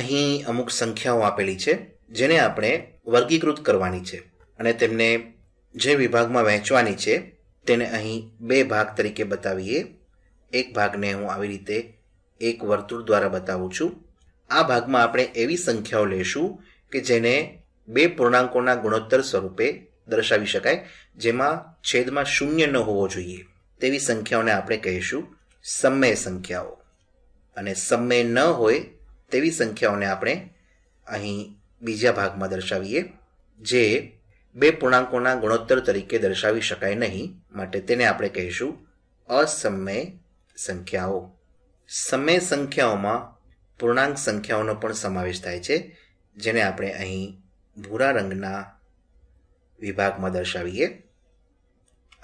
અહીં અમુક સંખ્યાઓ આપેલી છે જેને આપણે વર્ગીકૃત કરવાની છે અને તેમને જે વિભાગમાં વહેંચવાની છે તેને અહીં બે ભાગ તરીકે બતાવીએ એક ભાગને હું આવી રીતે એક વર્તુળ દ્વારા બતાવું છું આ ભાગમાં આપણે એવી સંખ્યાઓ લેશું કે જેને બે પૂર્ણાંકોના ગુણોત્તર સ્વરૂપે દર્શાવી શકાય જેમાં છેદમાં શૂન્ય ન હોવો જોઈએ તેવી સંખ્યાઓને આપણે કહીશું સમય સંખ્યાઓ અને સમય ન હોય તેવી સંખ્યાઓને આપણે અહીં બીજા ભાગમાં દર્શાવીએ જે બે પૂર્ણાંકોના ગુણોત્તર તરીકે દર્શાવી શકાય નહીં માટે તેને આપણે કહીશું અસમય સંખ્યાઓ સમય સંખ્યાઓમાં પૂર્ણાંક સંખ્યાઓનો પણ સમાવેશ થાય છે જેને આપણે અહીં ભૂરા રંગના વિભાગમાં દર્શાવીએ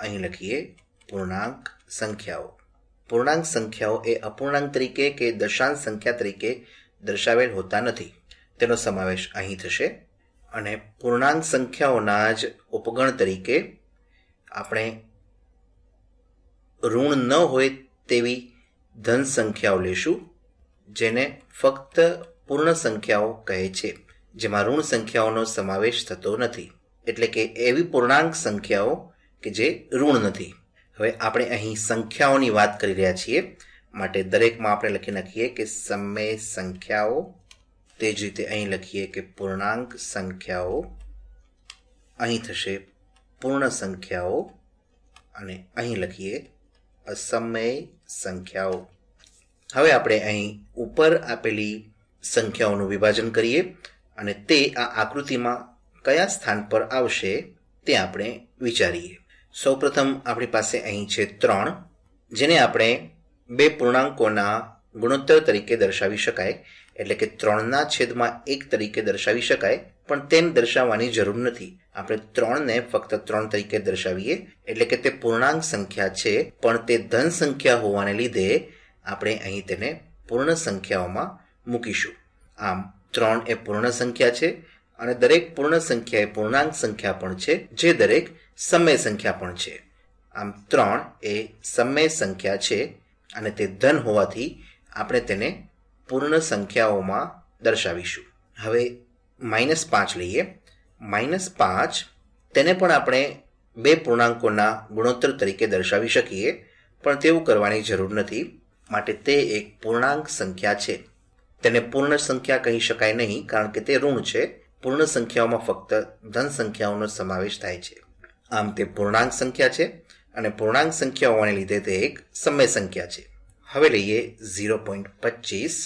અહીં લખીએ પૂર્ણાંક સંખ્યાઓ પૂર્ણાંક સંખ્યાઓ એ અપૂર્ણાંક તરીકે કે દશાંશ સંખ્યા તરીકે દર્શાવેલ હોતા નથી તેનો સમાવેશ અહીં થશે અને પૂર્ણાંક સંખ્યાઓના જ ઉપગણ તરીકે આપણે ઋણ ન હોય તેવી ધન સંખ્યાઓ લેશું જેને ફક્ત પૂર્ણ સંખ્યાઓ કહે છે જેમાં ઋણ સંખ્યાઓનો સમાવેશ થતો નથી એટલે કે એવી પૂર્ણાંક સંખ્યાઓ કે જે ઋણ નથી હવે આપણે અહીં સંખ્યાઓની વાત કરી રહ્યા છીએ માટે દરેકમાં આપણે લખી નાખીએ કે સમય સંખ્યાઓ તે જ રીતે અહીં લખીએ કે પૂર્ણાંક સંખ્યાઓ અહીં થશે પૂર્ણ સંખ્યાઓ અને અહીં લખીએ અસમય સંખ્યાઓ હવે આપણે અહીં ઉપર આપેલી સંખ્યાઓનું વિભાજન કરીએ અને તે આ આકૃતિમાં કયા સ્થાન પર આવશે તે આપણે વિચારીએ સૌપ્રથમ આપણી પાસે અહીં છે ત્રણ જેને આપણે બે પૂર્ણાંકોના ગુણોત્તર તરીકે દર્શાવી શકાય એટલે કે ત્રણના છેદમાં એક તરીકે દર્શાવી શકાય પણ તેમ દર્શાવવાની જરૂર નથી આપણે ત્રણને ફક્ત ત્રણ તરીકે દર્શાવીએ એટલે કે તે પૂર્ણાંક સંખ્યા છે પણ તે ધન સંખ્યા હોવાને લીધે આપણે અહીં તેને પૂર્ણ સંખ્યાઓમાં મૂકીશું આમ ત્રણ એ પૂર્ણ સંખ્યા છે અને દરેક પૂર્ણ સંખ્યા એ પૂર્ણાંક સંખ્યા પણ છે જે દરેક સમય સંખ્યા પણ છે આમ ત્રણ એ સમય સંખ્યા છે અને તે ધન હોવાથી આપણે તેને પૂર્ણ સંખ્યાઓમાં દર્શાવીશું હવે માઇનસ પાંચ લઈએ માઇનસ પાંચ તેને પણ આપણે બે પૂર્ણાંકોના ગુણોત્તર તરીકે દર્શાવી શકીએ પણ તેવું કરવાની જરૂર નથી માટે તે એક પૂર્ણાંક સંખ્યા છે તેને પૂર્ણ સંખ્યા કહી શકાય નહીં કારણ કે તે ઋણ છે પૂર્ણ સંખ્યાઓમાં ફક્ત ધન સંખ્યાઓનો સમાવેશ થાય છે આમ તે પૂર્ણાંક સંખ્યા છે અને પૂર્ણાંક સંખ્યા હોવાને લીધે તે એક સમય સંખ્યા છે હવે લઈએ ઝીરો પોઈન્ટ પચીસ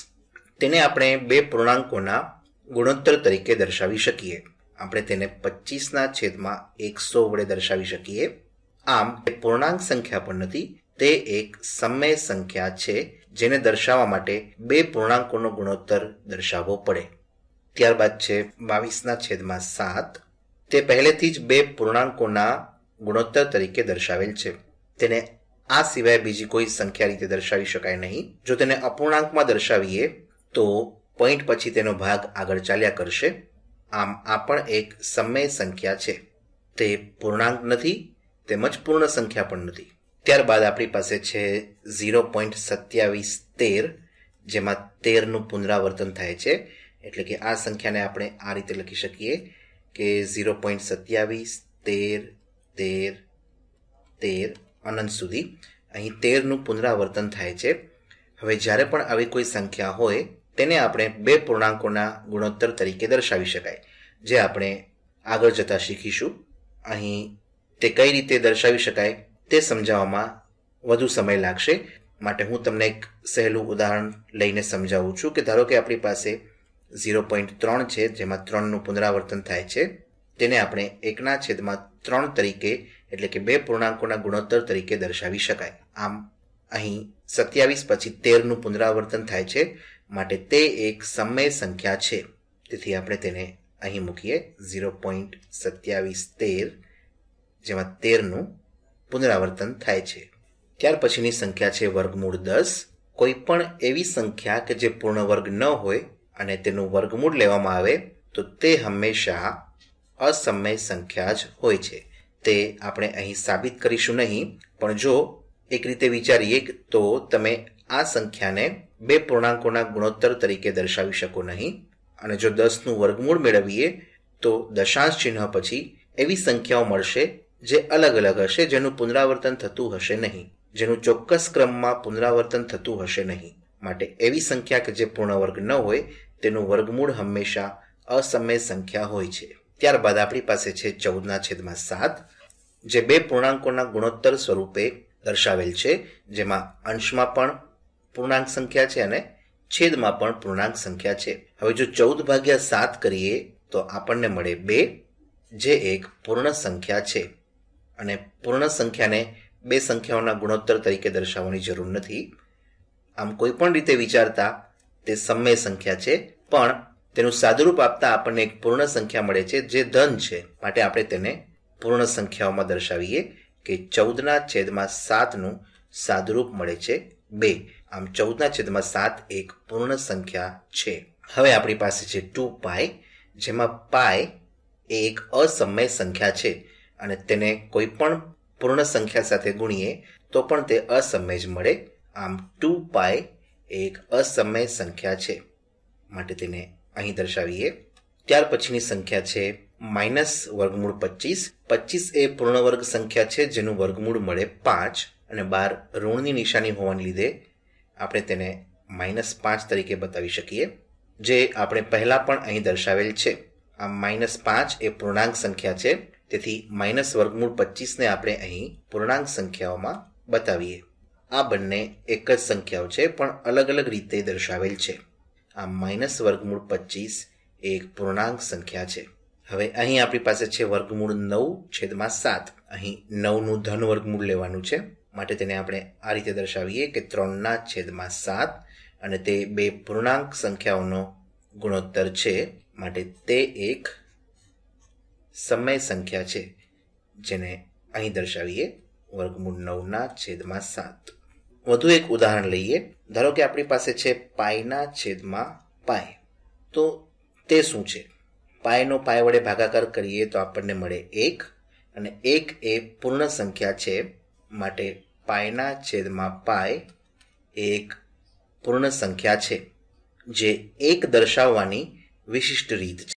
તેને આપણે બે પૂર્ણાંકોના ગુણોત્તર તરીકે દર્શાવી શકીએ આપણે તેને પચીસના છેદમાં એકસો વડે દર્શાવી શકીએ આમ એ પૂર્ણાંક સંખ્યા પણ નથી તે એક સમય સંખ્યા છે જેને દર્શાવવા માટે બે પૂર્ણાંકોનો ગુણોત્તર દર્શાવવો પડે ત્યારબાદ છે બાવીસના છેદમાં સાત તે પહેલેથી જ બે પૂર્ણાંકોના ગુણોત્તર તરીકે દર્શાવેલ છે તેને આ સિવાય બીજી કોઈ સંખ્યા રીતે દર્શાવી શકાય નહીં જો તેને અપૂર્ણાંકમાં દર્શાવીએ તો પોઈન્ટ પછી તેનો ભાગ આગળ ચાલ્યા કરશે આમ આ પણ એક સમય સંખ્યા છે તે પૂર્ણાંક નથી તેમજ પૂર્ણ સંખ્યા પણ નથી ત્યારબાદ આપણી પાસે છે ઝીરો પોઈન્ટ સત્યાવીસ તેર જેમાં તેરનું પુનરાવર્તન થાય છે એટલે કે આ સંખ્યાને આપણે આ રીતે લખી શકીએ કે ઝીરો પોઈન્ટ સત્યાવીસ તેર તેર તેર અનંત સુધી અહીં તેરનું પુનરાવર્તન થાય છે હવે જ્યારે પણ આવી કોઈ સંખ્યા હોય તેને આપણે બે પૂર્ણાંકોના ગુણોત્તર તરીકે દર્શાવી શકાય જે આપણે આગળ જતાં શીખીશું અહીં તે કઈ રીતે દર્શાવી શકાય તે સમજાવવામાં વધુ સમય લાગશે માટે હું તમને એક સહેલું ઉદાહરણ લઈને સમજાવું છું કે ધારો કે આપણી પાસે ઝીરો પોઈન્ટ ત્રણ છે જેમાં ત્રણનું પુનરાવર્તન થાય છે તેને આપણે એકના છેદમાં ત્રણ તરીકે એટલે કે બે પૂર્ણાંકોના ગુણોત્તર તરીકે દર્શાવી શકાય આમ અહીં સત્યાવીસ પછી તેરનું પુનરાવર્તન થાય છે માટે તે એક સમય સંખ્યા છે તેથી આપણે તેને અહીં મૂકીએ ઝીરો પોઈન્ટ સત્યાવીસ તેર જેમાં તેરનું પુનરાવર્તન થાય છે ત્યાર પછીની સંખ્યા છે વર્ગમૂળ દસ કોઈ પણ એવી સંખ્યા કે જે પૂર્ણ વર્ગ ન હોય અને તેનું વર્ગમૂળ લેવામાં આવે તો તે હંમેશા અસમય સંખ્યા જ હોય છે તે આપણે અહીં સાબિત કરીશું નહીં પણ જો એક રીતે વિચારીએ તો તમે આ સંખ્યાને બે પૂર્ણાંકોના ગુણોત્તર તરીકે દર્શાવી શકો નહીં અને જો દસનું વર્ગમૂળ મેળવીએ તો દશાંશ ચિહ્ન પછી એવી સંખ્યાઓ મળશે જે અલગ અલગ હશે જેનું પુનરાવર્તન થતું હશે નહીં જેનું ચોક્કસ ક્રમમાં પુનરાવર્તન થતું હશે નહીં માટે એવી સંખ્યા કે જે પૂર્ણ વર્ગ ન હોય તેનું વર્ગમૂળ હંમેશા અસમય સંખ્યા હોય છે ત્યારબાદ આપણી પાસે છે ચૌદના છેદમાં સાત જે બે પૂર્ણાંકોના ગુણોત્તર સ્વરૂપે દર્શાવેલ છે જેમાં અંશમાં પણ પૂર્ણાંક સંખ્યા છે અને છેદમાં પણ પૂર્ણાંક સંખ્યા છે હવે જો ચૌદ ભાગ્યા સાત કરીએ તો આપણને મળે બે જે એક પૂર્ણ સંખ્યા છે અને પૂર્ણ સંખ્યાને બે સંખ્યાઓના ગુણોત્તર તરીકે દર્શાવવાની જરૂર નથી આમ કોઈ પણ રીતે વિચારતા તે સમય સંખ્યા છે પણ તેનું સાદુરૂપ આપતા આપણને એક પૂર્ણ સંખ્યા મળે છે જે ધન છે માટે આપણે તેને પૂર્ણ સંખ્યાઓમાં દર્શાવીએ કે ચૌદના છેદમાં સાતનું સાદુરૂપ મળે છે બે આમ ચૌદના છેદમાં સાત એક પૂર્ણ સંખ્યા છે હવે આપણી પાસે છે ટુ પાય જેમાં પાય એ એક અસમય સંખ્યા છે અને તેને કોઈ પણ પૂર્ણ સંખ્યા સાથે ગુણીએ તો પણ તે અસમય જ મળે આમ ટુ પાય એક અસમય સંખ્યા છે માટે તેને અહીં દર્શાવીએ ત્યાર પછીની સંખ્યા છે માઇનસ વર્ગમૂળ પચીસ પચીસ એ પૂર્ણ વર્ગ સંખ્યા છે જેનું વર્ગમૂળ મળે પાંચ અને બાર ઋણની નિશાની હોવાને લીધે આપણે તેને માઇનસ પાંચ તરીકે બતાવી શકીએ જે આપણે પહેલાં પણ અહીં દર્શાવેલ છે આ માઇનસ પાંચ એ પૂર્ણાંક સંખ્યા છે તેથી માઇનસ વર્ગમૂળ પચીસને આપણે અહીં પૂર્ણાંક સંખ્યાઓમાં બતાવીએ આ બંને એક જ સંખ્યાઓ છે પણ અલગ અલગ રીતે દર્શાવેલ છે આ માઇનસ વર્ગમૂળ પચીસ એક પૂર્ણાંક સંખ્યા છે હવે અહીં આપણી પાસે છે વર્ગમૂળ નવ છેદમાં સાત અહીં નવનું ધન વર્ગમૂળ લેવાનું છે માટે તેને આપણે આ રીતે દર્શાવીએ કે ત્રણના છેદમાં સાત અને તે બે પૂર્ણાંક સંખ્યાઓનો ગુણોત્તર છે માટે તે એક સમય સંખ્યા છે જેને અહીં દર્શાવીએ વર્ગમૂળ નવના છેદમાં સાત વધુ એક ઉદાહરણ લઈએ ધારો કે આપણી પાસે છે પાયના છેદમાં પાય તો તે શું છે પાયનો પાય વડે ભાગાકાર કરીએ તો આપણને મળે એક અને એક એ પૂર્ણ સંખ્યા છે માટે પાયના છેદમાં પાય એક પૂર્ણ સંખ્યા છે જે એક દર્શાવવાની વિશિષ્ટ રીત છે